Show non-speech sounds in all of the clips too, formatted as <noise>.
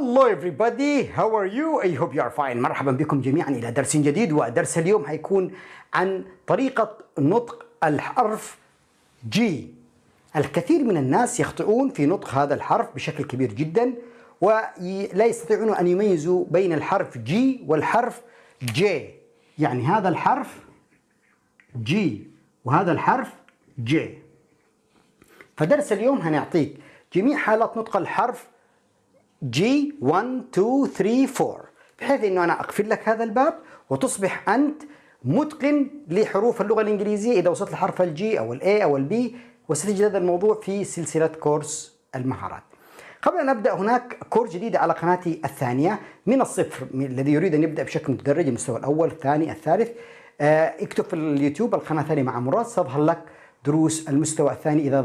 Hello everybody how are you I hope you are fine مرحبا بكم جميعا إلى درس جديد ودرس اليوم هيكون عن طريقة نطق الحرف جي الكثير من الناس يخطئون في نطق هذا الحرف بشكل كبير جدا ولا يستطيعون أن يميزوا بين الحرف جي والحرف جي يعني هذا الحرف جي وهذا الحرف جي فدرس اليوم هنعطيك جميع حالات نطق الحرف جي 1 2 3 4 بحيث انه انا اقفل لك هذا الباب وتصبح انت متقن لحروف اللغه الانجليزيه اذا وصلت لحرف الجي او الاي او البي وستجد هذا الموضوع في سلسله كورس المهارات. قبل ان ابدا هناك كورس جديد على قناتي الثانيه من الصفر الذي يريد ان يبدا بشكل متدرج المستوى الاول الثاني الثالث آه، اكتب في اليوتيوب القناه الثانيه مع مراد ستظهر لك دروس المستوى الثاني إذا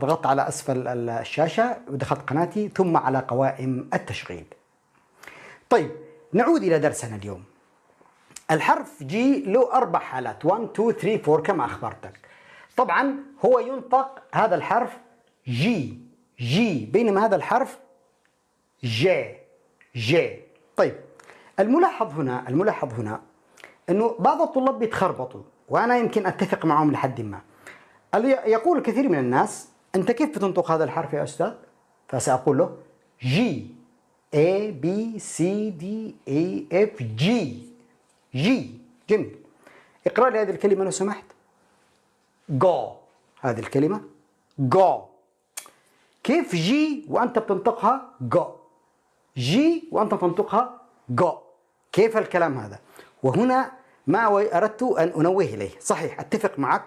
ضغطت على أسفل الشاشة ودخلت قناتي ثم على قوائم التشغيل طيب نعود إلى درسنا اليوم الحرف جي له أربع حالات 1 2 3 4 كما أخبرتك طبعا هو ينطق هذا الحرف جي جي بينما هذا الحرف جي جي طيب الملاحظ هنا الملاحظ هنا انه بعض الطلاب بيتخربطوا وانا يمكن اتفق معهم لحد ما يقول الكثير من الناس أنت كيف تنطق هذا الحرف يا أستاذ؟ فسأقول له جي A B C D A e، F G G جميل اقرأ لي هذه الكلمة لو سمحت جو هذه الكلمة جو كيف جي وأنت بتنطقها جو جي وأنت بتنطقها جو كيف الكلام هذا وهنا ما أردت أن أنوه إليه صحيح أتفق معك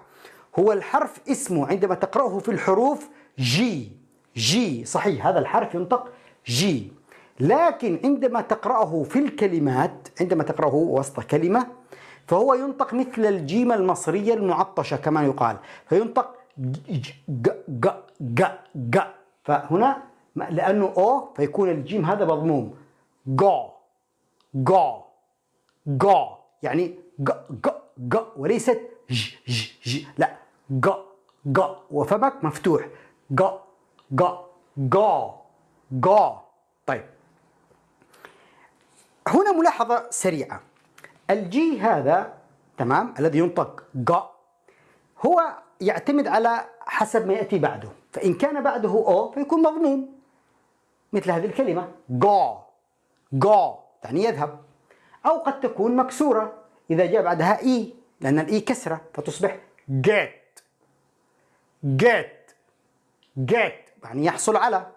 هو الحرف اسمه عندما تقرأه في الحروف جي جي صحيح هذا الحرف ينطق جي لكن عندما تقرأه في الكلمات عندما تقرأه وسط كلمة فهو ينطق مثل الجيم المصرية المعطشة كما يقال فينطق ج ج ج ج فهنا لأنه أو فيكون الجيم هذا مضموم جو جو جو يعني ج ج ج وليست ج ج ج لا ج ج وفمك مفتوح ج ج جا جا طيب هنا ملاحظة سريعة الجي هذا تمام الذي ينطق جا هو يعتمد على حسب ما يأتي بعده فإن كان بعده أو فيكون مضموم مثل هذه الكلمة جا جا يعني يذهب أو قد تكون مكسورة إذا جاء بعدها إي لأن الإي كسرة فتصبح جيت get get يعني يحصل على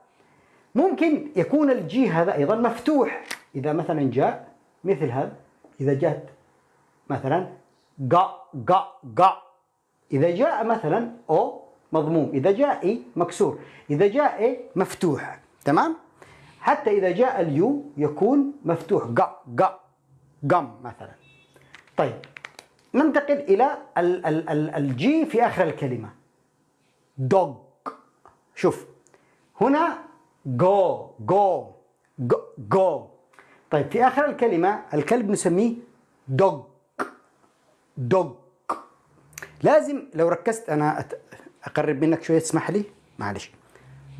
ممكن يكون الجي هذا أيضا مفتوح إذا مثلا جاء مثل هذا إذا جاءت مثلا قا قا قا إذا جاء مثلا أو مضموم إذا جاء إي مكسور إذا جاء إي مفتوح تمام حتى إذا جاء اليو يكون مفتوح قا قا قم مثلا طيب ننتقل إلى الجي في آخر الكلمة dog شوف هنا جو جو جو, طيب في آخر الكلمة الكلب نسميه dog dog لازم لو ركزت أنا أقرب منك شوية تسمح لي معلش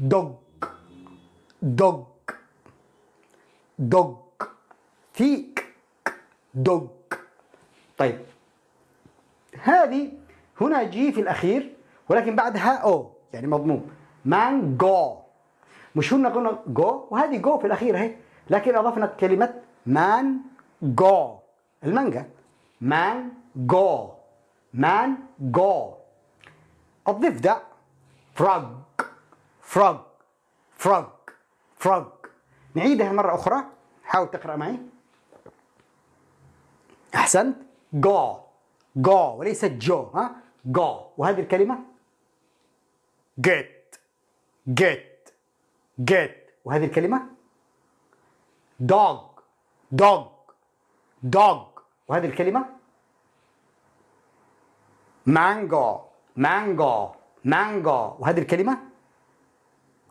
dog dog dog في dog طيب هذه هنا جي في الأخير ولكن بعدها او يعني مضموم مانجو مش هنا قلنا جو وهذه جو في الاخير اهي لكن اضفنا كلمه مان جو المانجا مان جو مان جو الضفدع ده فروج فروج فروج نعيدها مرة أخرى حاول تقرأ معي أحسنت جو جو وليس جو ها جو وهذه الكلمة get get get وهذه الكلمة dog dog dog وهذه الكلمة mango mango mango وهذه الكلمة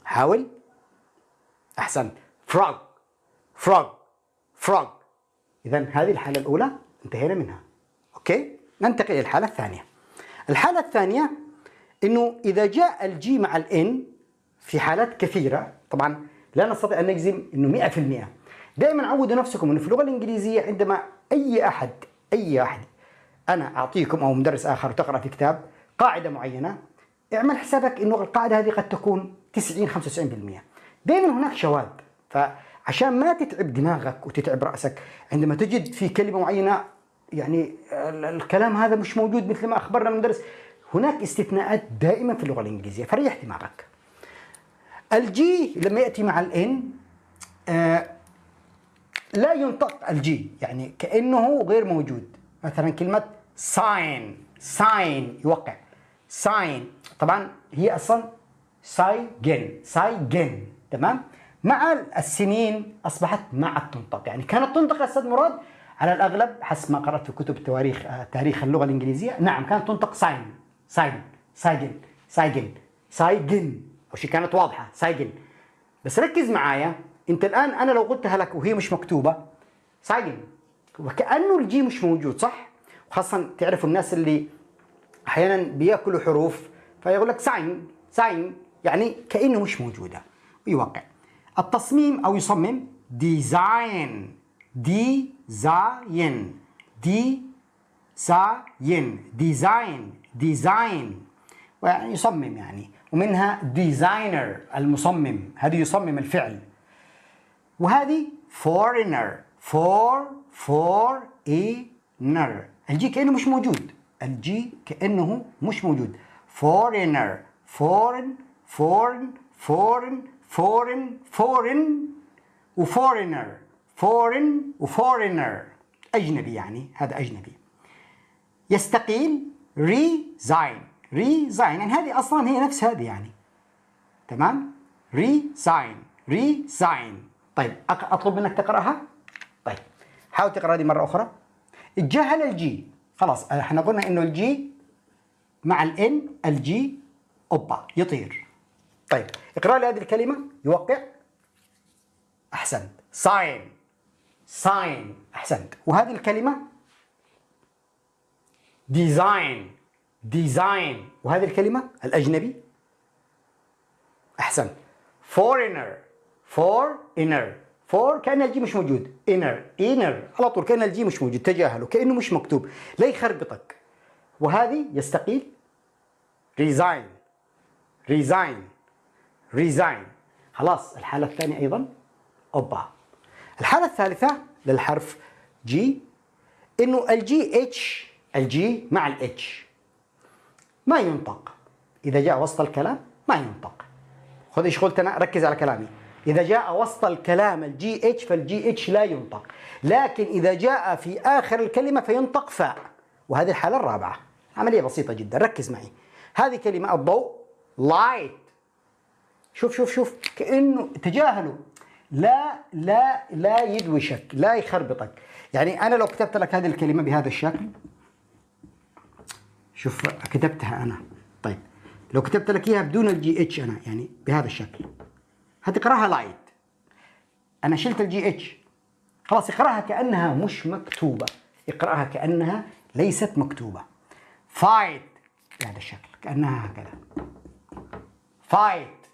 حاول أحسنت frog frog frog إذا هذه الحالة الأولى انتهينا منها أوكي ننتقل إلى الحالة الثانية الحالة الثانية انه اذا جاء الجي مع الان في حالات كثيره طبعا لا نستطيع ان نجزم انه 100% دائما عودوا نفسكم انه في اللغه الانجليزيه عندما اي احد اي احد انا اعطيكم او مدرس اخر تقرا في كتاب قاعده معينه اعمل حسابك انه القاعده هذه قد تكون 90 95% دائما هناك شواذ فعشان ما تتعب دماغك وتتعب راسك عندما تجد في كلمه معينه يعني الكلام هذا مش موجود مثل ما اخبرنا المدرس هناك استثناءات دائما في اللغه الانجليزيه فريح دماغك الجي لما ياتي مع الان آه، لا ينطق الجي يعني كانه غير موجود مثلا كلمه ساين ساين يوقع ساين طبعا هي اصلا ساي جن تمام مع السنين اصبحت ما عاد تنطق يعني كانت تنطق يا استاذ مراد على الاغلب حسب ما قرات في كتب التواريخ آه، تاريخ اللغه الانجليزيه نعم كانت تنطق ساين سايجن سايجن سايجن سايجن أو كانت واضحة سايجن بس ركز معايا أنت الآن أنا لو قلتها لك وهي مش مكتوبة سايجن وكأنه الجي مش موجود صح؟ وخاصة تعرف الناس اللي أحيانا بياكلوا حروف فيقول لك ساين ساين يعني كأنه مش موجودة ويوقع التصميم أو يصمم ديزاين ديزاين ساين ديزاين ديزاين يعني يصمم يعني ومنها ديزاينر المصمم هذه يصمم الفعل وهذه فورينر فور فور اي نر الجي كانه مش موجود الجي كانه مش موجود فورينر فورن فورن فورن فورن فورن وفورينر فورن وفورينر اجنبي يعني هذا اجنبي يستقيل resign resign يعني هذه أصلا هي نفس هذه يعني تمام resign resign طيب أطلب منك تقرأها طيب حاول تقرأ هذه مرة أخرى اتجاهل الجي خلاص احنا قلنا إنه الجي مع الإن الجي أوبا يطير طيب اقرأ لي هذه الكلمة يوقع أحسنت ساين ساين أحسنت وهذه الكلمة ديزاين ديزاين وهذه الكلمة الأجنبي أحسن فور انر فور كأن الجي مش موجود انر انر على طول كأن الجي مش موجود تجاهله كأنه مش مكتوب لا يخربطك وهذه يستقيل ريزاين ريزاين ريزاين خلاص الحالة الثانية أيضا أوبا الحالة الثالثة للحرف جي إنه الجي اتش الجي مع الاتش ما ينطق إذا جاء وسط الكلام ما ينطق خذ ايش قلت انا ركز على كلامي إذا جاء وسط الكلام الجي اتش فالجي اتش لا ينطق لكن إذا جاء في آخر الكلمة فينطق فاء وهذه الحالة الرابعة عملية بسيطة جدا ركز معي هذه كلمة الضوء لايت شوف شوف شوف كأنه تجاهله لا لا لا يدوشك لا يخربطك يعني أنا لو كتبت لك هذه الكلمة بهذا الشكل شوف كتبتها انا طيب لو كتبت لك اياها بدون الجي اتش انا يعني بهذا الشكل هتقراها لايت انا شلت الجي اتش خلاص اقراها كانها مش مكتوبه اقراها كانها ليست مكتوبه فايت بهذا الشكل كانها هكذا فايت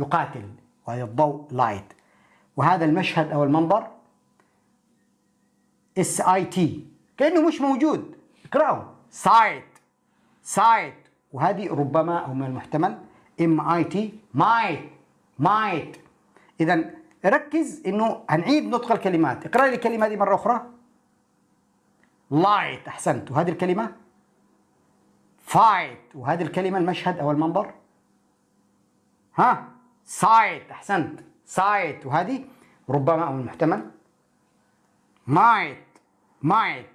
يقاتل وهذا الضوء لايت وهذا المشهد او المنظر اس اي تي كانه مش موجود اقراه سايت سايت وهذه ربما أو من المحتمل ام اي تي مايت مايت إذا ركز إنه هنعيد نطق الكلمات اقرأ لي الكلمة دي مرة أخرى لايت أحسنت وهذه الكلمة فايت وهذه الكلمة المشهد أو المنظر ها سايت أحسنت سايت وهذه ربما أو المحتمل مايت مايت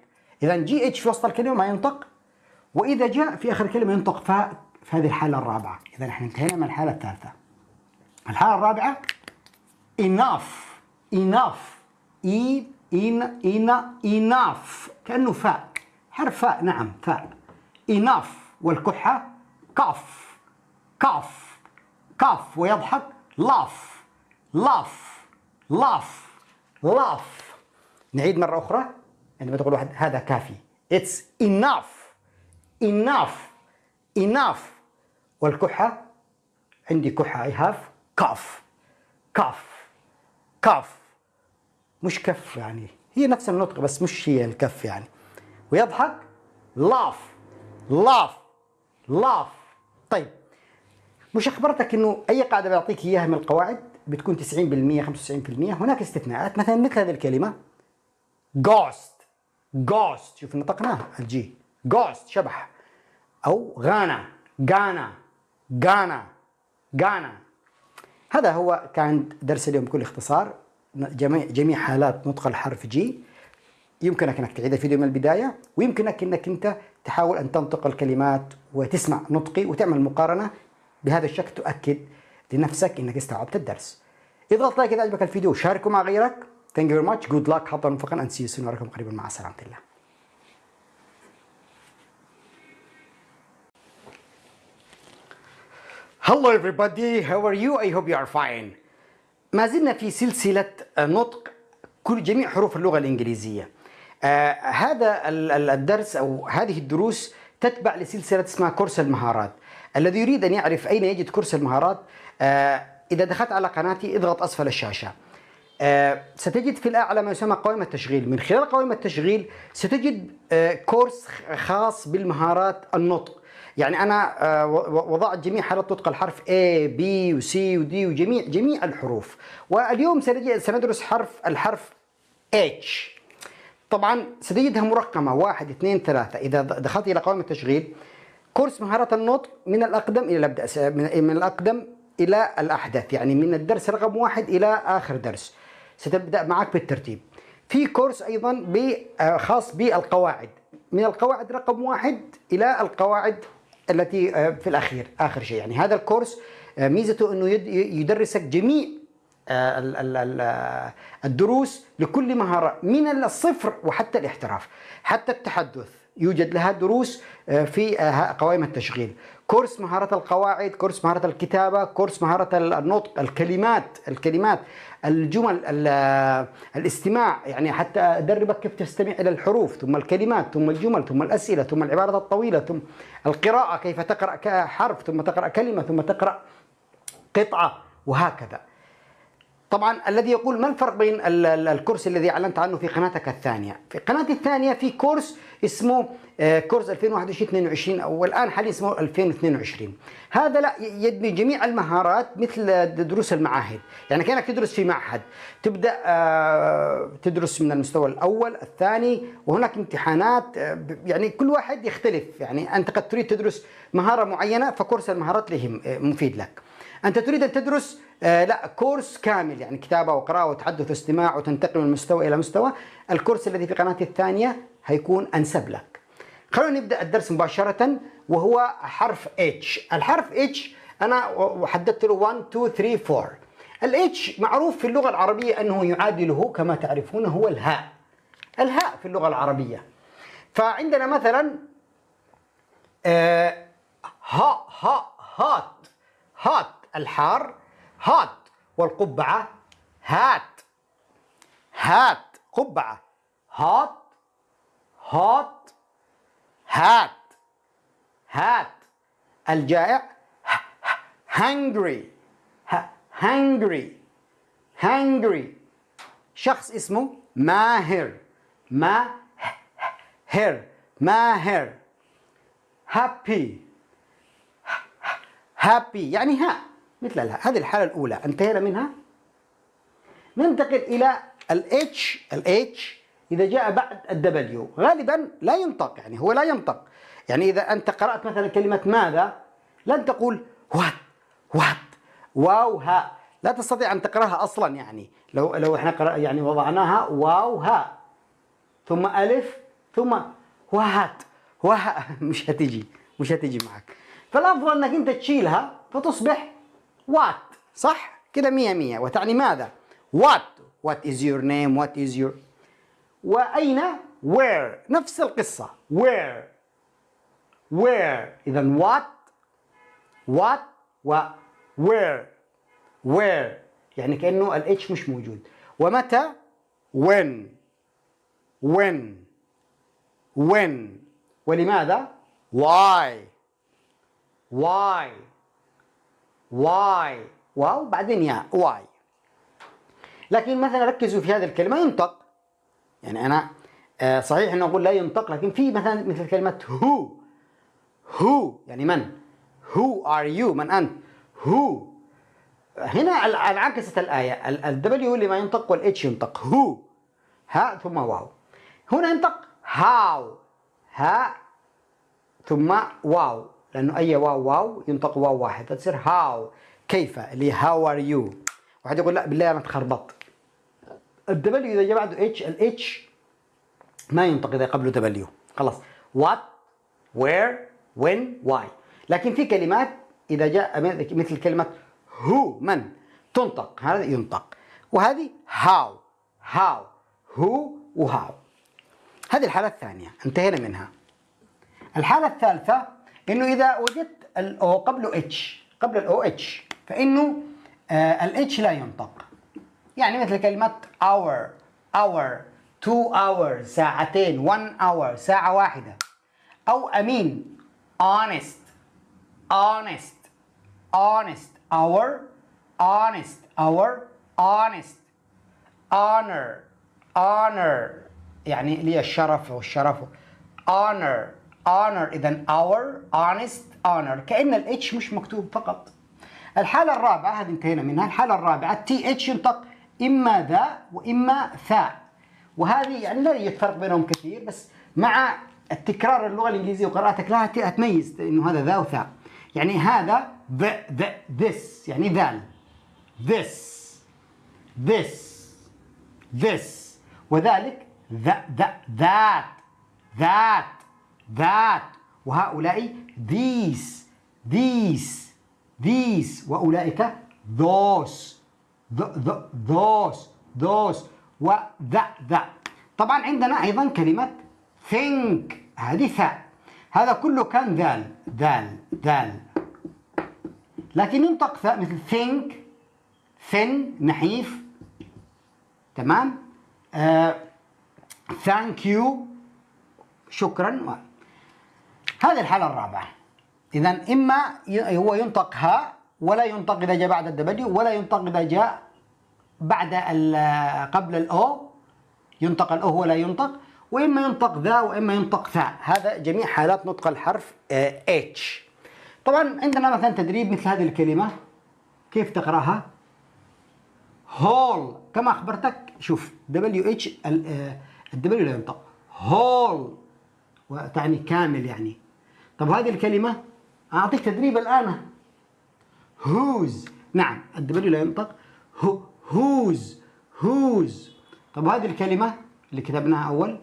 إذا جي اتش في وسط الكلمة ما ينطق وإذا جاء في آخر كلمة ينطق فاء في هذه الحالة الرابعة إذا نحن انتهينا من الحالة الثالثة الحالة الرابعة enough enough إي إن إن enough كأنه فاء حرف فاء نعم فاء enough والكحة كاف كاف كاف ويضحك لاف لاف لاف لاف نعيد مرة أخرى عندما تقول واحد هذا كافي it's enough enough enough والكحة عندي كحة I have cough cough cough مش كف يعني هي نفس النطق بس مش هي الكف يعني ويضحك laugh laugh laugh طيب مش اخبرتك انه اي قاعده بيعطيك اياها من القواعد بتكون 90% 95% هناك استثناءات مثلا مثل هذه الكلمه ghost ghost شوف نطقناها الجي جوست شبح أو غانا غانا غانا غانا هذا هو كان درس اليوم بكل اختصار جميع جميع حالات نطق الحرف جي يمكنك انك تعيد الفيديو من البدايه ويمكنك انك انت تحاول ان تنطق الكلمات وتسمع نطقي وتعمل مقارنه بهذا الشكل تؤكد لنفسك انك استوعبت الدرس. اضغط لايك اذا عجبك الفيديو وشاركه مع غيرك. Thank you very much. Good luck. حظا موفقا and see you soon. قريبا مع سلامة الله. Hello everybody, how are you? I hope you are fine. ما زلنا في سلسلة نطق كل جميع حروف اللغة الإنجليزية. آه هذا الدرس أو هذه الدروس تتبع لسلسلة اسمها كورس المهارات. الذي يريد أن يعرف أين يجد كورس المهارات آه إذا دخلت على قناتي اضغط أسفل الشاشة. آه ستجد في الأعلى ما يسمى قوائم التشغيل، من خلال قوائم التشغيل ستجد آه كورس خاص بالمهارات النطق. يعني انا آه، وضعت جميع حالات نطق الحرف A B و C و D وجميع جميع الحروف واليوم سندرس حرف الحرف H طبعا ستجدها مرقمة 1 2 3 إذا دخلت إلى قوائم التشغيل كورس مهارات النطق من الأقدم إلى الأبدأ من الأقدم إلى الأحدث يعني من الدرس رقم واحد إلى آخر درس ستبدأ معك بالترتيب في كورس أيضا آه، خاص بالقواعد من القواعد رقم واحد إلى القواعد التي آه، في الاخير اخر شيء يعني هذا الكورس آه، ميزته انه يدرسك جميع آه، الدروس لكل مهاره من الصفر وحتى الاحتراف حتى التحدث يوجد لها دروس في قوائم التشغيل كورس مهارة القواعد كورس مهارة الكتابة كورس مهارة النطق الكلمات الكلمات الجمل الاستماع يعني حتى أدربك كيف تستمع إلى الحروف ثم الكلمات ثم الجمل ثم الأسئلة ثم العبارات الطويلة ثم القراءة كيف تقرأ حرف ثم تقرأ كلمة ثم تقرأ قطعة وهكذا طبعا الذي يقول ما الفرق بين الكورس الذي اعلنت عنه في قناتك الثانيه في قناتي الثانيه في كورس اسمه كورس 2021 22 او الان حاليا اسمه 2022 هذا لا يدمج جميع المهارات مثل دروس المعاهد يعني كانك تدرس في معهد تبدا آه، تدرس من المستوى الاول الثاني وهناك امتحانات آه، يعني كل واحد يختلف يعني انت قد تريد تدرس مهاره معينه فكورس المهارات له آه، مفيد لك انت تريد ان تدرس آه لا كورس كامل يعني كتابه وقراءه وتحدث واستماع وتنتقل من مستوى الى مستوى الكورس الذي في قناتي الثانيه هيكون أنسب لك خلونا نبدأ الدرس مباشرة وهو حرف H الحرف H أنا حددت له 1 2 3 4 الاتش معروف في اللغة العربية أنه يعادله كما تعرفون هو الهاء الهاء في اللغة العربية فعندنا مثلا ها آه، ها هات هات الحار هات والقبعة هات هات قبعة هات هات هات هات الجائع hungry hungry hungry شخص اسمه ماهر ماهر ماهر happy happy يعني ها مثل الها هذه الحالة الأولى انتهينا منها ننتقل إلى الاتش الاتش إذا جاء بعد الدبليو غالبا لا ينطق يعني هو لا ينطق يعني إذا أنت قرأت مثلا كلمة ماذا لن تقول وات وات واو ها لا تستطيع أن تقرأها أصلا يعني لو لو إحنا قرأ يعني وضعناها واو ها ثم ألف ثم وهات وها <laughs> مش هتجي مش هتجي معك فالأفضل أنك أنت تشيلها فتصبح وات صح كده مية مية وتعني ماذا وات وات از يور نيم وات از يور وأين where نفس القصة where where إذا what what و where where يعني كأنه الإتش مش موجود ومتى when when when ولماذا why why why واو بعدين يا why لكن مثلا ركزوا في هذه الكلمة ينطق يعني انا آه، صحيح انه اقول لا ينطق لكن في مثلا مثل كلمه هو هو يعني من هو ار يو من انت هو هنا انعكست الايه الدبليو اللي ما ينطق والاتش ينطق هو ها ثم واو هنا ينطق هاو ها ثم واو لانه اي واو واو ينطق واو واحد فتصير هاو كيف اللي هاو ار يو واحد يقول لا بالله انا تخربطت الدبليو اذا جاء بعده اتش الاتش ما ينطق اذا قبله دبليو خلاص وات وير وين واي لكن في كلمات اذا جاء مثل كلمه هو من تنطق هذا ينطق وهذه هاو هاو هو وهاو هذه الحالة الثانية انتهينا منها الحالة الثالثة انه اذا وجدت الاو قبله اتش قبل الاو اتش فانه آه، الاتش لا ينطق يعني مثل كلمة hour hour two hours ساعتين one hour ساعة واحدة أو أمين honest honest honest hour honest hour honest honor honor يعني لي الشرف والشرف honor honor إذا hour honest honor كأن الاتش مش مكتوب فقط الحالة الرابعة هذه انتهينا منها الحالة الرابعة تي اتش ينطق إما ذا وإما ثاء وهذه يعني لا يوجد فرق بينهم كثير بس مع التكرار اللغة الإنجليزية وقراءتك لها تميز إنه هذا ذا وثاء يعني هذا يعني ذا ذا ذس يعني ذال ذس ذس ذس وذلك ذا ذا ذات ذات ذات وهؤلاء ذيس ذيس ذيس وأولئك those those ذوس و ذا ذا طبعا عندنا ايضا كلمه ثينك هذه ثاء هذا كله كان ذال ذال ذال لكن ينطق ثاء مثل ثينك ثن نحيف تمام آه يو شكرا هذه الحاله الرابعه اذا اما هو ينطق هاء ولا ينطق إذا جاء بعد الدبليو ولا ينطق إذا جاء بعد قبل الأو ينطق الأو ولا ينطق وإما ينطق ذا وإما ينطق ثاء هذا جميع حالات نطق الحرف اتش آه، طبعا عندنا مثلا تدريب مثل هذه الكلمة كيف تقراها هول كما أخبرتك شوف دبليو اتش الدبليو لا ينطق هول وتعني كامل يعني طب هذه الكلمة أعطيك تدريب الآن هوز نعم الدبليو لا ينطق هو هوز هوز طب هذه الكلمة اللي كتبناها أول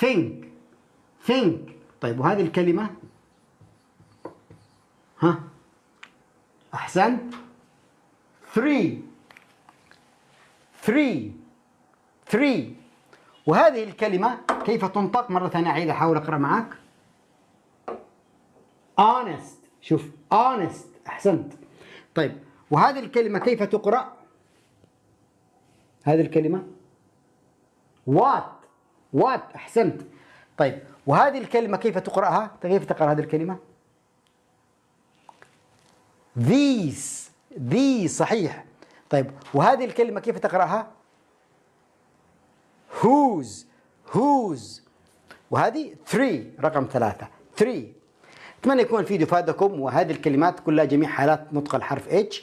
think think طيب وهذه الكلمة ها أحسنت three three three وهذه الكلمة كيف تنطق مرة ثانية أعيد أحاول أقرأ معك honest شوف honest أحسنت طيب وهذه الكلمة كيف تقرأ هذه الكلمة وات وات أحسنت طيب وهذه الكلمة كيف تقرأها كيف تقرأ هذه الكلمة ذيس ذيس صحيح طيب وهذه الكلمة كيف تقرأها هوز هوز وهذه 3 رقم ثلاثة 3 أتمنى يكون الفيديو فادكم وهذه الكلمات كلها جميع حالات نطق الحرف H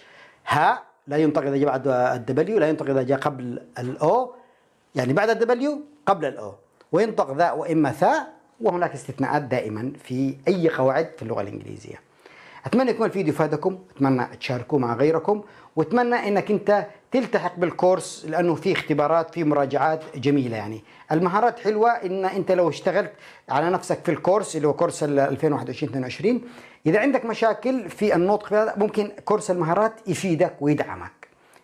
ها لا ينطق إذا جاء بعد الدبليو لا ينطق إذا جاء قبل الأو يعني بعد الدبليو قبل الأو وينطق ذا وإما ثاء وهناك استثناءات دائما في أي قواعد في اللغة الإنجليزية اتمنى يكون الفيديو فادكم اتمنى تشاركوه مع غيركم واتمنى انك انت تلتحق بالكورس لانه في اختبارات في مراجعات جميله يعني المهارات حلوه ان انت لو اشتغلت على نفسك في الكورس اللي هو كورس 2021 22 اذا عندك مشاكل في النطق في هذا ممكن كورس المهارات يفيدك ويدعمك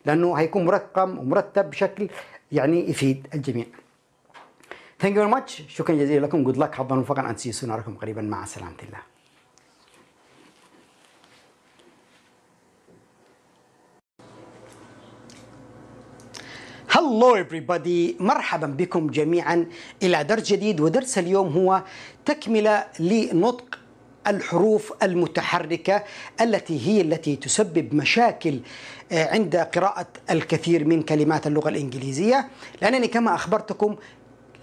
لانه هيكون مرقم ومرتب بشكل يعني يفيد الجميع Thank you very much شكرا جزيلا لكم good luck حظا وفقا. أنسي سنراكم قريبا مع سلامة الله هلو everybody مرحبا بكم جميعا إلى درس جديد ودرس اليوم هو تكملة لنطق الحروف المتحركة التي هي التي تسبب مشاكل آه، عند قراءة الكثير من كلمات اللغة الإنجليزية لأنني كما أخبرتكم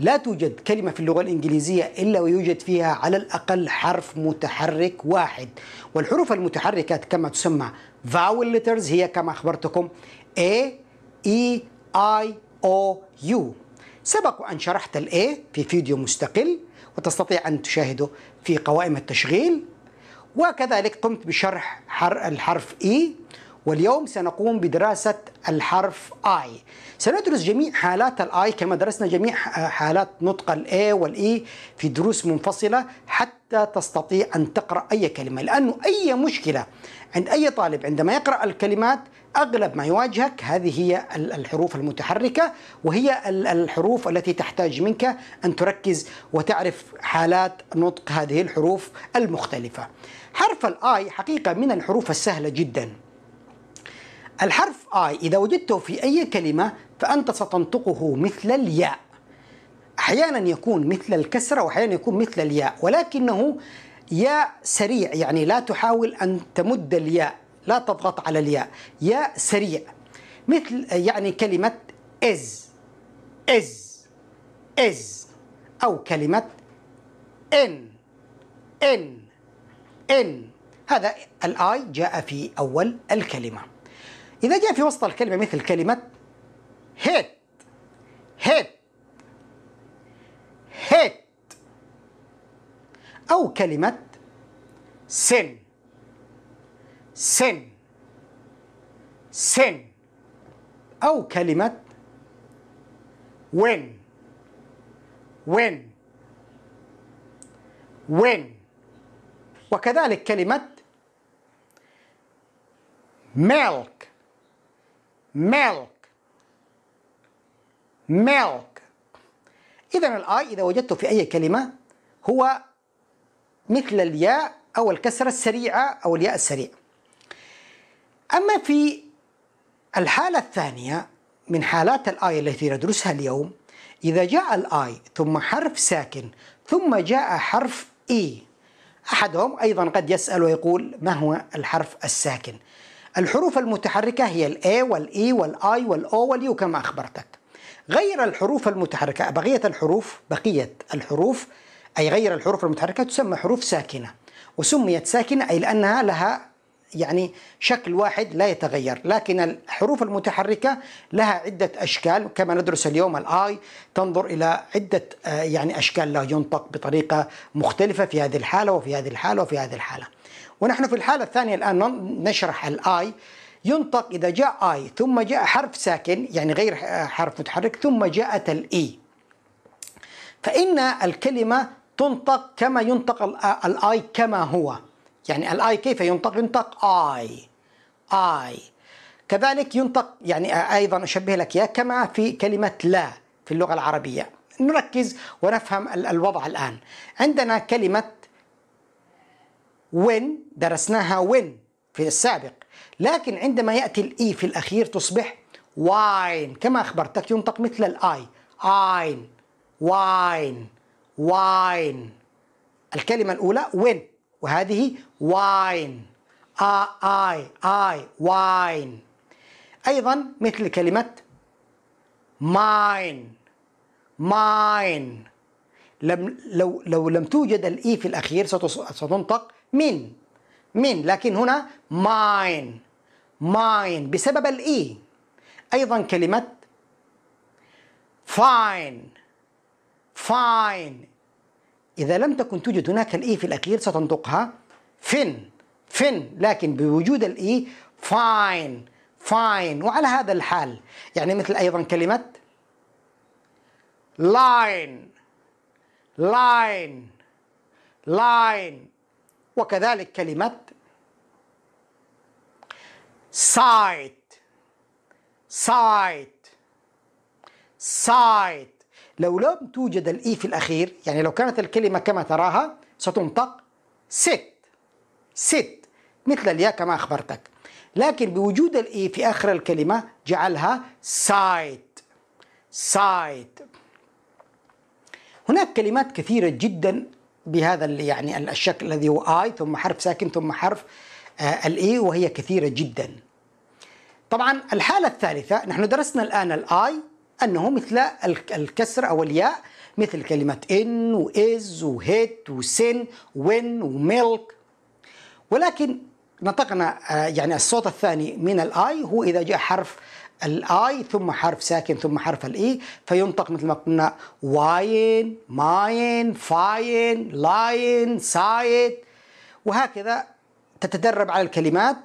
لا توجد كلمة في اللغة الإنجليزية إلا ويوجد فيها على الأقل حرف متحرك واحد والحروف المتحركة كما تسمى vowel letters هي كما أخبرتكم A E I O U سبق وأن شرحت الـ A في فيديو مستقل وتستطيع أن تشاهده في قوائم التشغيل وكذلك قمت بشرح الحرف E واليوم سنقوم بدراسة الحرف I سندرس جميع حالات الآي كما درسنا جميع حالات نطق الأي والإي e في دروس منفصلة حتى تستطيع أن تقرأ أي كلمة لأنه أي مشكلة عند أي طالب عندما يقرأ الكلمات أغلب ما يواجهك هذه هي الحروف المتحركة وهي الحروف التي تحتاج منك أن تركز وتعرف حالات نطق هذه الحروف المختلفة حرف الآي حقيقة من الحروف السهلة جداً الحرف I إذا وجدته في أي كلمة فأنت ستنطقه مثل الياء أحيانا يكون مثل الكسرة وأحيانا يكون مثل الياء ولكنه ياء سريع يعني لا تحاول أن تمد الياء لا تضغط على الياء ياء سريع مثل يعني كلمة إز إز إز أو كلمة إن إن إن هذا الآي جاء في أول الكلمة إذا جاء في وسط الكلمة مثل كلمة هيت هيت هيت أو كلمة سن سن سن أو كلمة وين وين وين وكذلك كلمة milk milk milk إذا الآي إذا وجدته في أي كلمة هو مثل الياء أو الكسرة السريعة أو الياء السريع أما في الحالة الثانية من حالات الآي التي ندرسها اليوم إذا جاء الآي ثم حرف ساكن ثم جاء حرف إي أحدهم أيضا قد يسأل ويقول ما هو الحرف الساكن الحروف المتحركة هي الـ A والـ E والـ I والـ O والـ U كما أخبرتك غير الحروف المتحركة بقية الحروف بقية الحروف أي غير الحروف المتحركة تسمى حروف ساكنة وسميت ساكنة أي لأنها لها يعني شكل واحد لا يتغير لكن الحروف المتحركة لها عدة أشكال كما ندرس اليوم الآي تنظر إلى عدة آه، يعني أشكال لا ينطق بطريقة مختلفة في هذه الحالة وفي هذه الحالة وفي هذه الحالة ونحن في الحالة الثانية الآن نشرح الآي ينطق إذا جاء آي ثم جاء حرف ساكن يعني غير حرف متحرك ثم جاءت الإي e. فإن الكلمة تنطق كما ينطق الآي كما هو يعني الآي كيف ينطق ينطق آي آي كذلك ينطق يعني أيضا أشبه لك إياه كما في كلمة لا في اللغة العربية نركز ونفهم الوضع الآن عندنا كلمة when درسناها when في السابق لكن عندما يأتي الإي e في الأخير تصبح wine كما أخبرتك ينطق مثل الآي آين واين واين الكلمة الأولى when وهذه واين آ آه، آي آي واين أيضا مثل كلمة mine mine لم لو لو لم توجد الاي e في الاخير ستنطق من من لكن هنا ماين ماين بسبب الاي e. ايضا كلمه فاين فاين اذا لم تكن توجد هناك الاي e في الاخير ستنطقها فين فين لكن بوجود الاي e، فاين فاين وعلى هذا الحال يعني مثل ايضا كلمه لاين لاين لاين وكذلك كلمة سايت سايت سايت لو لم توجد الاي e في الاخير يعني لو كانت الكلمة كما تراها ستنطق ست ست مثل الياء كما أخبرتك لكن بوجود الاي e في آخر الكلمة جعلها سايت سايت هناك كلمات كثيرة جدا بهذا يعني الشكل الذي هو اي ثم حرف ساكن ثم حرف آه، الاي وهي كثيره جدا. طبعا الحاله الثالثه نحن درسنا الان الاي انه مثل الكسر او الياء مثل كلمه ان واز وهيت وسن وين وميلك ولكن نطقنا آه، يعني الصوت الثاني من الاي هو اذا جاء حرف الاي ثم حرف ساكن ثم حرف الاي e فينطق مثل ما قلنا واين ماين فاين لاين سايد وهكذا تتدرب على الكلمات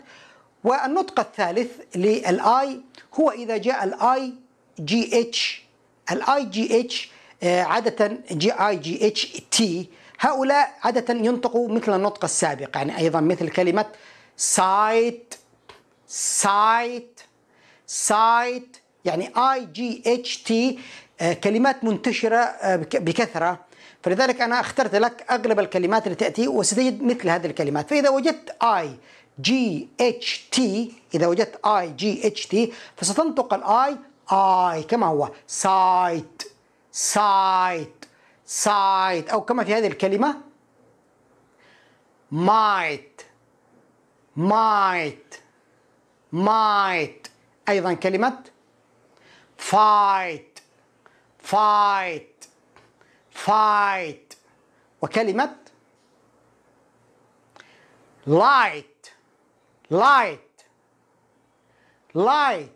والنطق الثالث للاي هو اذا جاء الاي جي اتش الاي جي اتش آه، عاده جي اي جي اتش تي هؤلاء عاده ينطقوا مثل النطق السابق يعني ايضا مثل كلمه سايت سايت سايت يعني اي جي اتش تي كلمات منتشره آه، بكثره فلذلك انا اخترت لك اغلب الكلمات اللي تاتي وستجد مثل هذه الكلمات فاذا وجدت اي جي اتش تي اذا وجدت اي جي اتش تي فستنطق الاي اي كما هو سايت سايت سايت او كما في هذه الكلمه مايت مايت مايت أيضا كلمة fight fight fight وكلمة light light light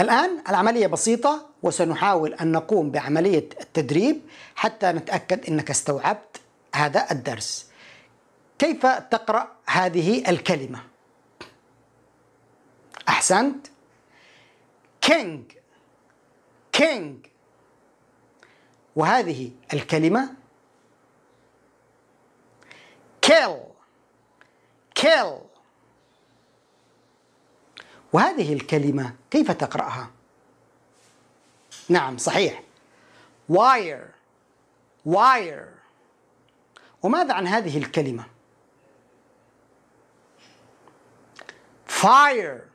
الآن العملية بسيطة وسنحاول أن نقوم بعملية التدريب حتى نتأكد أنك استوعبت هذا الدرس كيف تقرأ هذه الكلمة؟ أحسنت كينج كينج وهذه الكلمة كيل كيل وهذه الكلمة كيف تقرأها؟ نعم صحيح واير واير وماذا عن هذه الكلمة؟ fire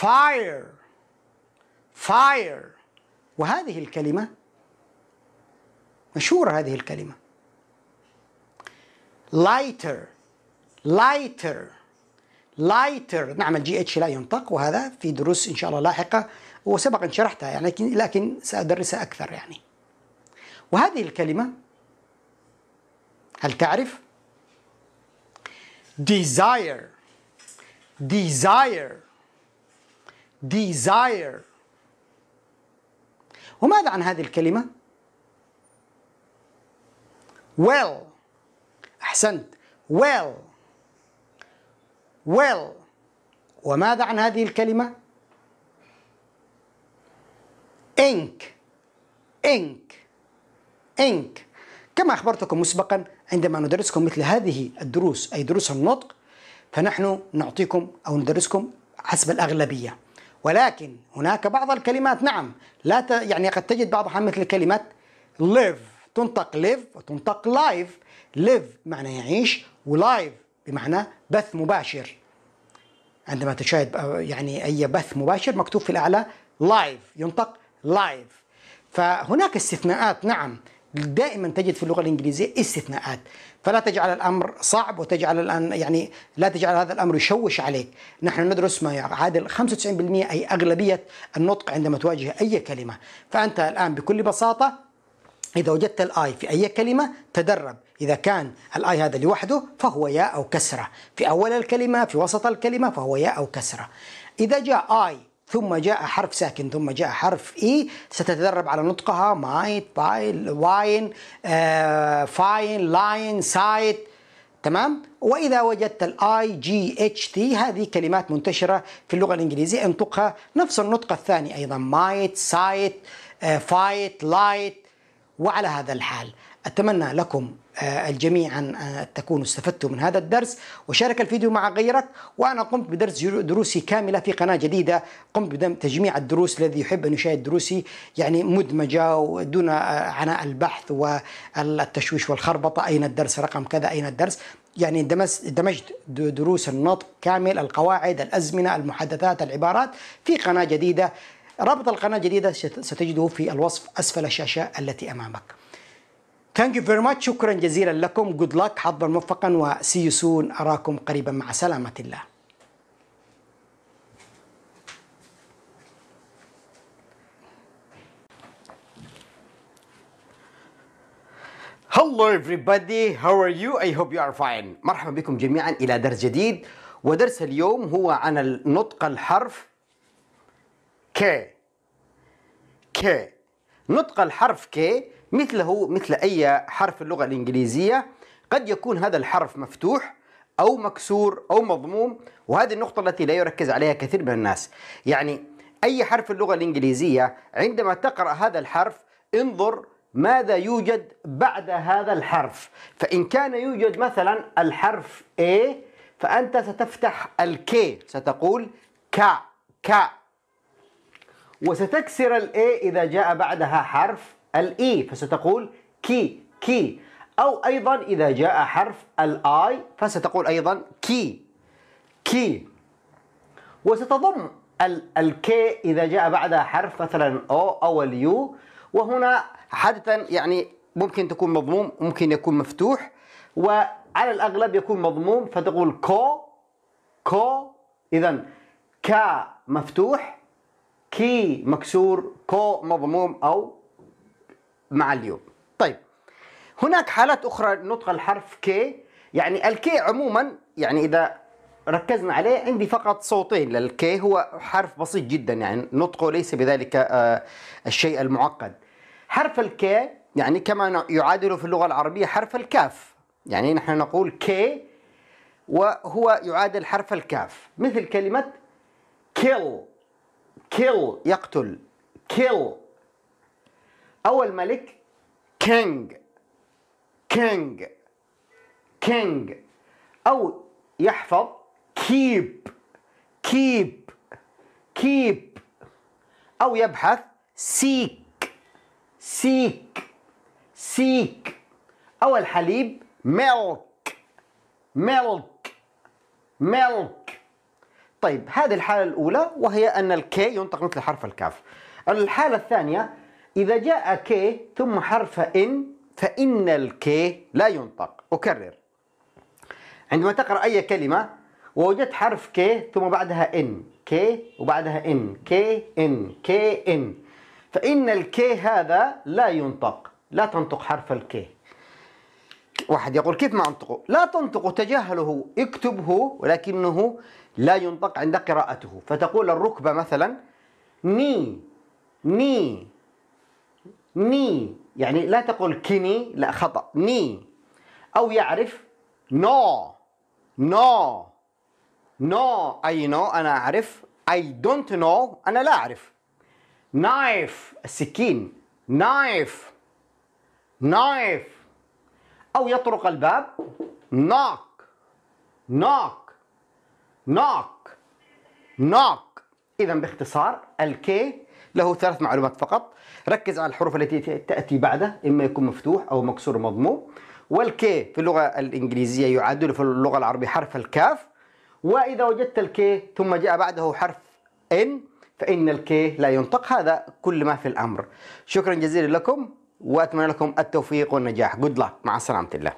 fire fire وهذه الكلمة مشهورة هذه الكلمة lighter lighter lighter نعم الجي اتش لا ينطق وهذا في دروس ان شاء الله لاحقة وسبق ان شرحتها يعني لكن لكن سادرسها اكثر يعني وهذه الكلمة هل تعرف desire desire desire وماذا عن هذه الكلمة؟ well أحسنت well well وماذا عن هذه الكلمة؟ ink ink ink كما أخبرتكم مسبقا عندما ندرسكم مثل هذه الدروس أي دروس النطق فنحن نعطيكم أو ندرسكم حسب الأغلبية ولكن هناك بعض الكلمات نعم لا ت... يعني قد تجد بعضها مثل كلمة live تنطق live وتنطق live live معنى يعيش ولايف بمعنى بث مباشر عندما تشاهد يعني أي بث مباشر مكتوب في الأعلى لايف ينطق لايف فهناك استثناءات نعم دائما تجد في اللغه الانجليزيه استثناءات فلا تجعل الامر صعب وتجعل الان يعني لا تجعل هذا الامر يشوش عليك نحن ندرس ما يعادل 95% اي اغلبيه النطق عندما تواجه اي كلمه فانت الان بكل بساطه إذا وجدت الآي في أي كلمة تدرب إذا كان الآي هذا لوحده فهو ياء أو كسرة في أول الكلمة في وسط الكلمة فهو ياء أو كسرة إذا جاء آي ثم جاء حرف ساكن ثم جاء حرف اي ستتدرب على نطقها مايت بايل واين فاين لاين سايت تمام واذا وجدت الاي جي اتش تي هذه كلمات منتشره في اللغه الانجليزيه انطقها نفس النطق الثاني ايضا مايت سايت فايت لايت وعلى هذا الحال اتمنى لكم آه، الجميع أن آه، تكونوا استفدتوا من هذا الدرس وشارك الفيديو مع غيرك وأنا قمت بدرس دروسي كاملة في قناة جديدة قمت بتجميع الدروس الذي يحب أن يشاهد دروسي يعني مدمجة ودون آه، عناء البحث والتشويش والخربطة أين الدرس رقم كذا أين الدرس يعني دمجت دروس النطق كامل القواعد الأزمنة المحادثات العبارات في قناة جديدة رابط القناة الجديدة ستجده في الوصف أسفل الشاشة التي أمامك Thank you very much. شكرا جزيلا لكم Good luck. حظا موفقا و see you soon. اراكم قريبا مع سلامه الله Hello everybody, how are you? I hope you are fine. مرحبا بكم جميعا إلى درس جديد ودرس اليوم هو عن نطق الحرف ك ك نطق الحرف ك مثله مثل أي حرف اللغة الإنجليزية قد يكون هذا الحرف مفتوح أو مكسور أو مضموم وهذه النقطة التي لا يركز عليها كثير من الناس يعني أي حرف اللغة الإنجليزية عندما تقرأ هذا الحرف انظر ماذا يوجد بعد هذا الحرف فإن كان يوجد مثلا الحرف A فأنت ستفتح الكي ستقول كا كا وستكسر الاي اذا جاء بعدها حرف الإي e. فستقول كي كي أو أيضا إذا جاء حرف الآي فستقول أيضا كي كي وستضم الكي إذا جاء بعدها حرف مثلا أو أو اليو وهنا حادثا يعني ممكن تكون مضموم ممكن يكون مفتوح وعلى الأغلب يكون مضموم فتقول كو كو إذا كا مفتوح كي مكسور كو مضموم أو مع اليوم طيب هناك حالات أخرى نطق الحرف كي يعني الكي عموما يعني إذا ركزنا عليه عندي فقط صوتين للكي هو حرف بسيط جدا يعني نطقه ليس بذلك آه، الشيء المعقد حرف الكي يعني كما يعادل في اللغة العربية حرف الكاف يعني نحن نقول كي وهو يعادل حرف الكاف مثل كلمة kill kill يقتل kill اول ملك كينج كينج كينج او يحفظ كيب كيب كيب او يبحث سيك سيك سيك او الحليب ميلك ميلك ميلك طيب هذه الحالة الأولى وهي أن الكي ينطق مثل حرف الكاف الحالة الثانية إذا جاء ك ثم حرف إن فإن الك لا ينطق أكرر عندما تقرأ أي كلمة ووجدت حرف ك ثم بعدها إن ك وبعدها إن ك إن ك إن فإن الك هذا لا ينطق لا تنطق حرف الك واحد يقول كيف ما أنطقه لا تنطقه تجاهله اكتبه ولكنه لا ينطق عند قراءته فتقول الركبة مثلا ني ني ني يعني لا تقول كني لا خطأ ني أو يعرف نو نو نو أي نو أنا أعرف اي دونت نو أنا لا أعرف نايف السكين نايف نايف أو يطرق الباب نوك knock knock knock إذا باختصار الكي له ثلاث معلومات فقط ركز على الحروف التي تأتي بعده إما يكون مفتوح أو مكسور مضموم والكي في اللغة الإنجليزية يعادل في اللغة العربية حرف الكاف وإذا وجدت الكي ثم جاء بعده حرف إن فإن الكي لا ينطق هذا كل ما في الأمر شكرا جزيلا لكم وأتمنى لكم التوفيق والنجاح جود مع سلامة الله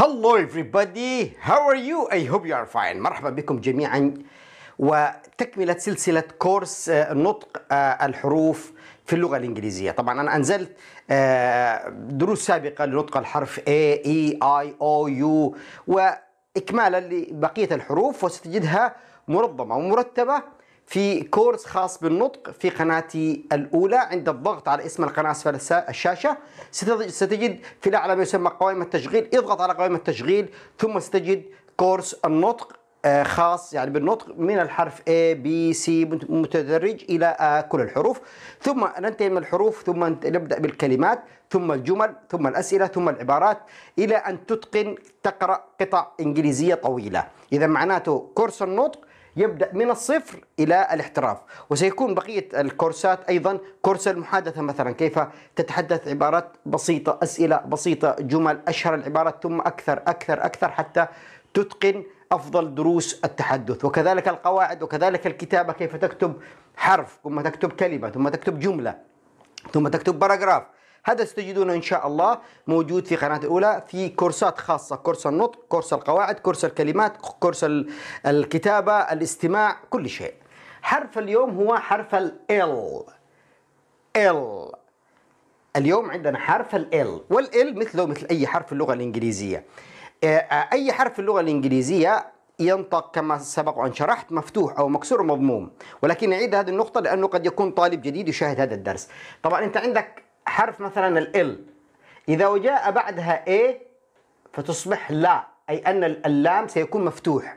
هلو everybody how are you I hope you are fine مرحبا بكم جميعا وتكملة سلسلة كورس آه، نطق آه، الحروف في اللغة الإنجليزية طبعا أنا أنزلت آه، دروس سابقة لنطق الحرف A E I O U وإكمالا لبقية الحروف وستجدها منظمة ومرتبة في كورس خاص بالنطق في قناتي الأولى عند الضغط على اسم القناة أسفل الشاشة ستجد في الأعلى ما يسمى قوائم التشغيل اضغط على قوائم التشغيل ثم ستجد كورس النطق آه، خاص يعني بالنطق من الحرف A B C متدرج إلى آه، كل الحروف ثم ننتهي من الحروف ثم نبدأ بالكلمات ثم الجمل ثم الأسئلة ثم العبارات إلى أن تتقن تقرأ قطع إنجليزية طويلة إذا معناته كورس النطق يبدأ من الصفر إلى الاحتراف وسيكون بقية الكورسات أيضا كورس المحادثة مثلا كيف تتحدث عبارات بسيطة أسئلة بسيطة جمل أشهر العبارات ثم أكثر أكثر أكثر حتى تتقن أفضل دروس التحدث وكذلك القواعد وكذلك الكتابة كيف تكتب حرف ثم تكتب كلمة ثم تكتب جملة ثم تكتب باراجراف هذا ستجدونه إن شاء الله موجود في قناة الأولى في كورسات خاصة كورس النطق كورس القواعد كورس الكلمات كورس الكتابة الاستماع كل شيء حرف اليوم هو حرف ال ال اليوم عندنا حرف ال والال مثله مثل أي حرف في اللغة الإنجليزية آه، آه، أي حرف في اللغة الإنجليزية ينطق كما سبق وأن شرحت مفتوح أو مكسور مضموم ولكن نعيد هذه النقطة لأنه قد يكون طالب جديد يشاهد هذا الدرس طبعا أنت عندك حرف مثلا ال ال إذا وجاء بعدها اي فتصبح لا أي أن اللام سيكون مفتوح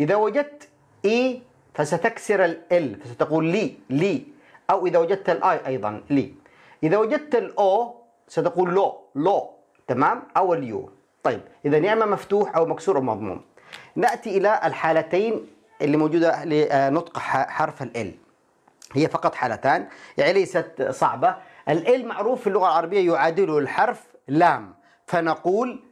إذا وجدت إي e، فستكسر ال فستقول لي لي أو إذا وجدت الآي أيضا لي إذا وجدت الأو ستقول لو لو تمام أو اليو طيب إذا يا إما مفتوح أو مكسور أو مضموم نأتي إلى الحالتين اللي موجودة لنطق آه، حرف ال هي فقط حالتان يعني ليست صعبة الإل معروف في اللغة العربية يعادله الحرف لام فنقول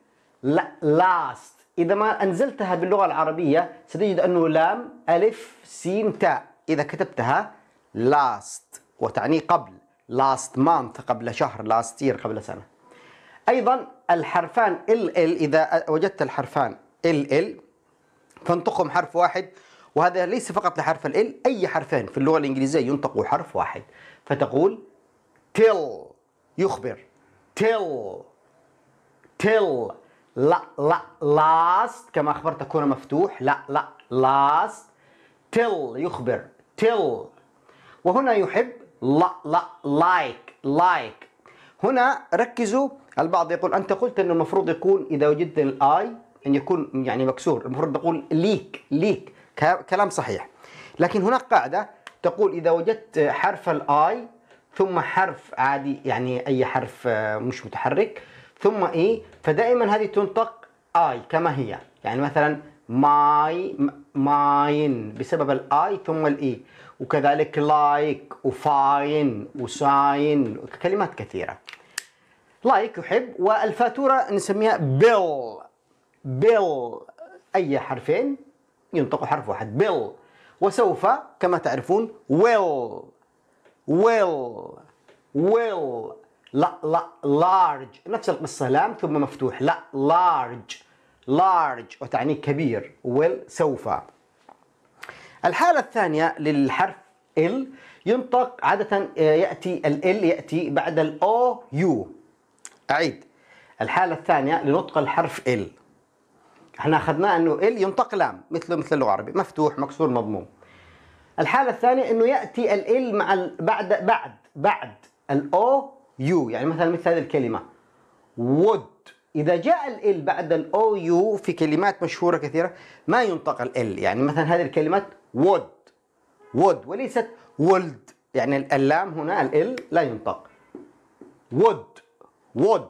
لا لاست إذا ما أنزلتها باللغة العربية ستجد أنه لام ألف سين تاء إذا كتبتها لاست وتعني قبل لاست مانث قبل شهر لاست يير قبل سنة أيضا الحرفان ال ال إذا وجدت الحرفان ال ال فانطقهم حرف واحد وهذا ليس فقط لحرف ال أي حرفين في اللغة الإنجليزية ينطق حرف واحد فتقول تيل يخبر تيل تيل لا لا لاست كما أخبرت كون مفتوح لا لا لاست تيل يخبر تيل وهنا يحب لا لا لايك لايك هنا ركزوا البعض يقول أنت قلت أنه المفروض يكون إذا وجدت الآي أن يكون يعني مكسور المفروض تقول ليك ليك كلام صحيح لكن هناك قاعدة تقول إذا وجدت حرف الآي ثم حرف عادي يعني اي حرف آه، مش متحرك ثم اي فدائما هذه تنطق اي كما هي يعني مثلا ماي ماين بسبب الاي ثم الاي وكذلك لايك وفاين وساين كلمات كثيره لايك يحب والفاتوره نسميها بيل بيل اي حرفين ينطق حرف واحد بيل وسوف كما تعرفون will will will لا لا large نفس القصة لام ثم مفتوح لا large large وتعني كبير will سوف الحالة الثانية للحرف ال ينطق عادة آه، يأتي ال يأتي بعد ال O U أعيد الحالة الثانية لنطق الحرف ال احنا أخذنا أنه ال ينطق لام مثله مثل اللغة العربية مفتوح مكسور مضموم الحاله الثانيه انه ياتي ال مع ال بعد بعد بعد الاو يو يعني مثلا مثل هذه الكلمه وود اذا جاء ال بعد الاو يو في كلمات مشهوره كثيره ما ينطق ال يعني مثلا هذه الكلمة وود وود وليست ولد يعني اللام هنا ال لا ينطق وود وود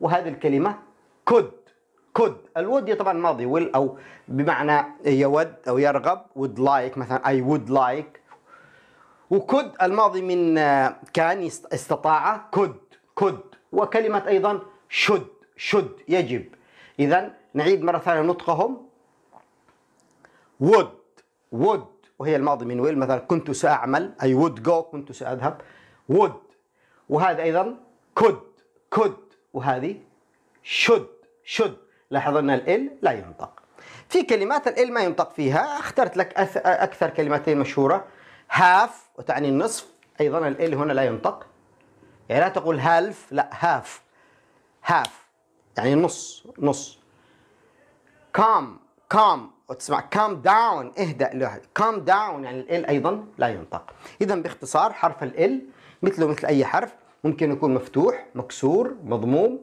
وهذه الكلمه كود كود الود طبعا ماضي ويل او بمعنى يود او يرغب would like مثلا I would like وكود الماضي من آه، كان استطاع كود كود وكلمة أيضا should should يجب إذا نعيد مرة ثانية نطقهم would would وهي الماضي من ويل مثلا كنت سأعمل I would go كنت سأذهب would وهذا أيضا could could وهذه should should لاحظ أن ال لا ينطق في كلمات ال ما ينطق فيها اخترت لك أكثر كلمتين مشهورة هاف وتعني النصف أيضا ال هنا لا ينطق يعني لا تقول هالف لا هاف هاف يعني نص نص كام كام وتسمع كام داون اهدأ له كام داون يعني ال أيضا لا ينطق إذا باختصار حرف ال مثله مثل أي حرف ممكن يكون مفتوح مكسور مضموم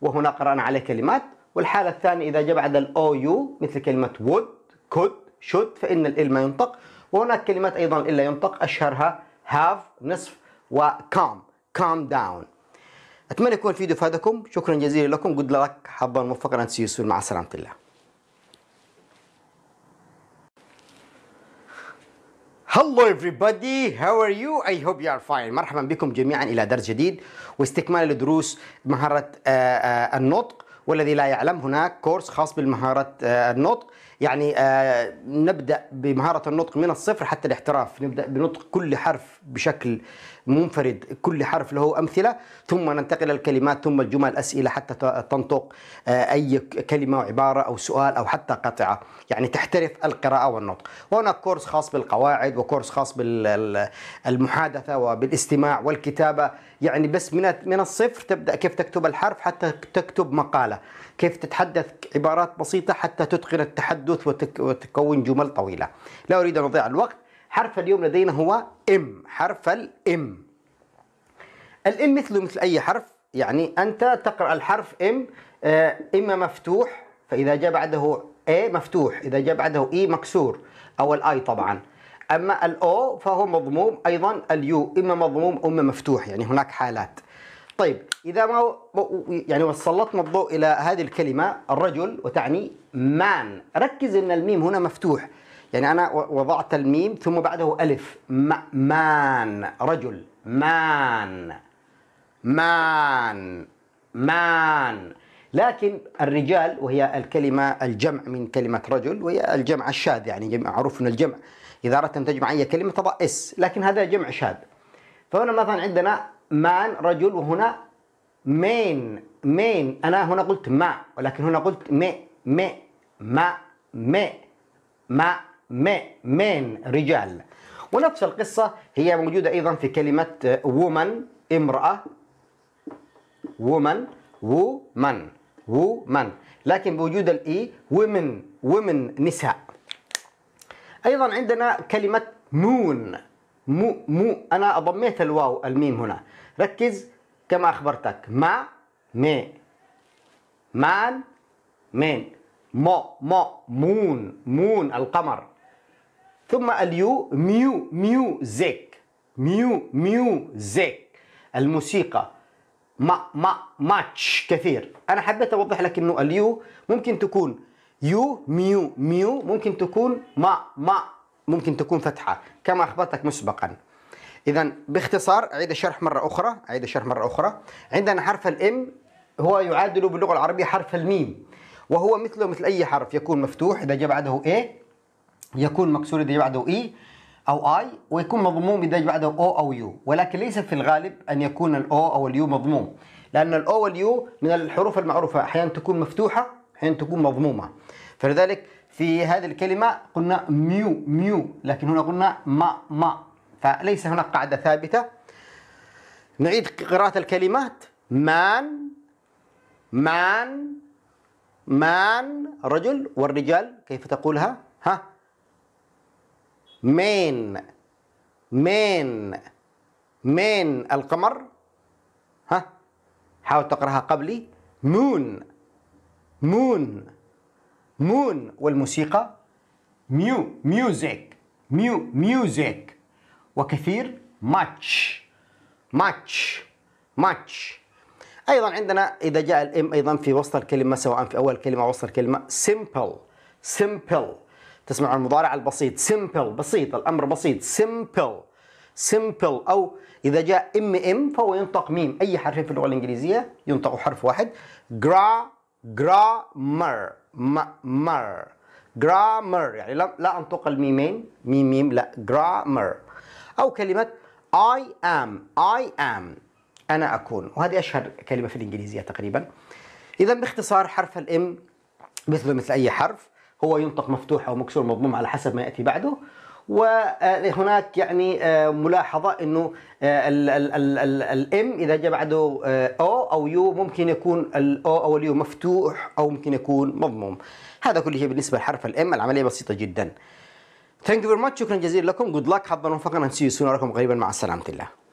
وهنا قرأنا عليه كلمات والحالة الثانية إذا جاء بعد الأو يو مثل كلمة would could should فإن الـ ما ينطق وهناك كلمات أيضا إلا ينطق أشهرها have نصف و calm calm down أتمنى يكون الفيديو فادكم شكرا جزيلا لكم good luck حظا موفقا see you soon مع سلامة الله Hello everybody how are you I hope you are fine مرحبا بكم جميعا إلى درس جديد واستكمال لدروس مهارة آه، آه، النطق والذي لا يعلم هناك كورس خاص بالمهارة آه، النطق يعني آه، نبدأ بمهارة النطق من الصفر حتى الاحتراف نبدأ بنطق كل حرف بشكل منفرد كل حرف له أمثلة ثم ننتقل الكلمات ثم الجمل أسئلة حتى تنطق آه، أي كلمة وعبارة أو سؤال أو حتى قطعة يعني تحترف القراءة والنطق وهناك كورس خاص بالقواعد وكورس خاص بالمحادثة وبالاستماع والكتابة يعني بس من من الصفر تبدأ كيف تكتب الحرف حتى تكتب مقالة كيف تتحدث عبارات بسيطة حتى تتقن التحدث وتكون جمل طويلة لا أريد أن أضيع الوقت حرف اليوم لدينا هو ام حرف الام الام مثله مثل اي حرف يعني انت تقرا الحرف ام آه، اما مفتوح فاذا جاء بعده اي مفتوح اذا جاء بعده اي مكسور او الاي طبعا اما الاو فهو مضموم ايضا اليو اما مضموم اما مفتوح يعني هناك حالات طيب اذا ما يعني وسلطنا الضوء الى هذه الكلمه الرجل وتعني مان ركز ان الميم هنا مفتوح يعني أنا وضعت الميم ثم بعده ألف مان رجل مان مان مان لكن الرجال وهي الكلمة الجمع من كلمة رجل وهي الجمع الشاذ يعني معروف أن الجمع إذا أردت أن تجمع أي كلمة تضع إس لكن هذا جمع شاذ فهنا مثلا عندنا مان رجل وهنا مين مين أنا هنا قلت ما ولكن هنا قلت مي مي ما مي ما مين رجال ونفس القصة هي موجودة أيضا في كلمة وومن امرأة وومن وومن وومن لكن بوجود الاي ومن ومن نساء ايضا عندنا كلمه مون مو مو انا ضميت الواو الميم هنا ركز كما اخبرتك ما مي مان مين مو مو مون مون القمر ثم اليو ميو زيك ميو زيك الموسيقى ما ما ماتش كثير انا حبيت اوضح لك انه اليو ممكن تكون يو ميو ميو ممكن تكون ما ما ممكن تكون فتحه كما اخبرتك مسبقا اذا باختصار اعيد الشرح مره اخرى اعيد الشرح مره اخرى عندنا حرف الام هو يعادل باللغه العربيه حرف الميم وهو مثله مثل اي حرف يكون مفتوح اذا جاء بعده ايه يكون مكسور الدليل بعده اي او اي ويكون مضموم الدليل بعده او او يو ولكن ليس في الغالب ان يكون الاو او اليو مضموم لان الاو واليو من الحروف المعروفه احيانا تكون مفتوحه احيانا تكون مضمومه فلذلك في هذه الكلمه قلنا ميو ميو لكن هنا قلنا ما ما فليس هناك قاعده ثابته نعيد قراءه الكلمات مان مان مان رجل والرجال كيف تقولها ها مان مان مان القمر ها حاول تقراها قبلي مون مون مون والموسيقى ميو ميوزيك ميو ميوزيك وكثير ماتش ماتش ماتش ايضا عندنا اذا جاء الام ايضا في وسط الكلمه سواء في اول كلمه او وسط الكلمه سمبل سمبل تسمع عن المضارع البسيط سمبل بسيط الأمر بسيط سمبل سمبل أو إذا جاء ام ام فهو ينطق ميم أي حرفين في اللغة الإنجليزية ينطق حرف واحد جرا grammar مر جرامر يعني لا, لا أنطق الميمين ميم ميم لا جرامر أو كلمة اي ام اي ام أنا أكون وهذه أشهر كلمة في الإنجليزية تقريبا إذا باختصار حرف الام مثله مثل أي حرف هو ينطق مفتوح أو مكسور مضموم على حسب ما يأتي بعده وهناك يعني آه، ملاحظة أنه آه، الام إذا جاء بعده آه، أو أو يو ممكن يكون الأو أو اليو مفتوح أو ممكن يكون مضموم هذا كل شيء بالنسبة لحرف الام العملية بسيطة جدا Thank you very much شكرا جزيلا لكم good luck حظا وفقنا نسيو سونا رقم قريبا مع سلامة الله